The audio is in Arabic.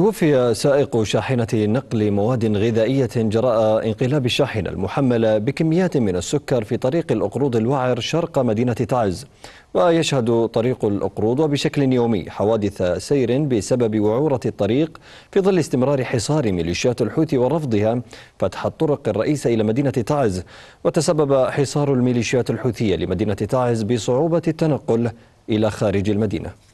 توفي سائق شاحنة نقل مواد غذائية جراء انقلاب الشاحنة المحملة بكميات من السكر في طريق الأقروض الوعر شرق مدينة تعز ويشهد طريق الأقروض وبشكل يومي حوادث سير بسبب وعورة الطريق في ظل استمرار حصار ميليشيات الحوثي ورفضها فتح الطرق الرئيسة إلى مدينة تعز وتسبب حصار الميليشيات الحوثية لمدينة تعز بصعوبة التنقل إلى خارج المدينة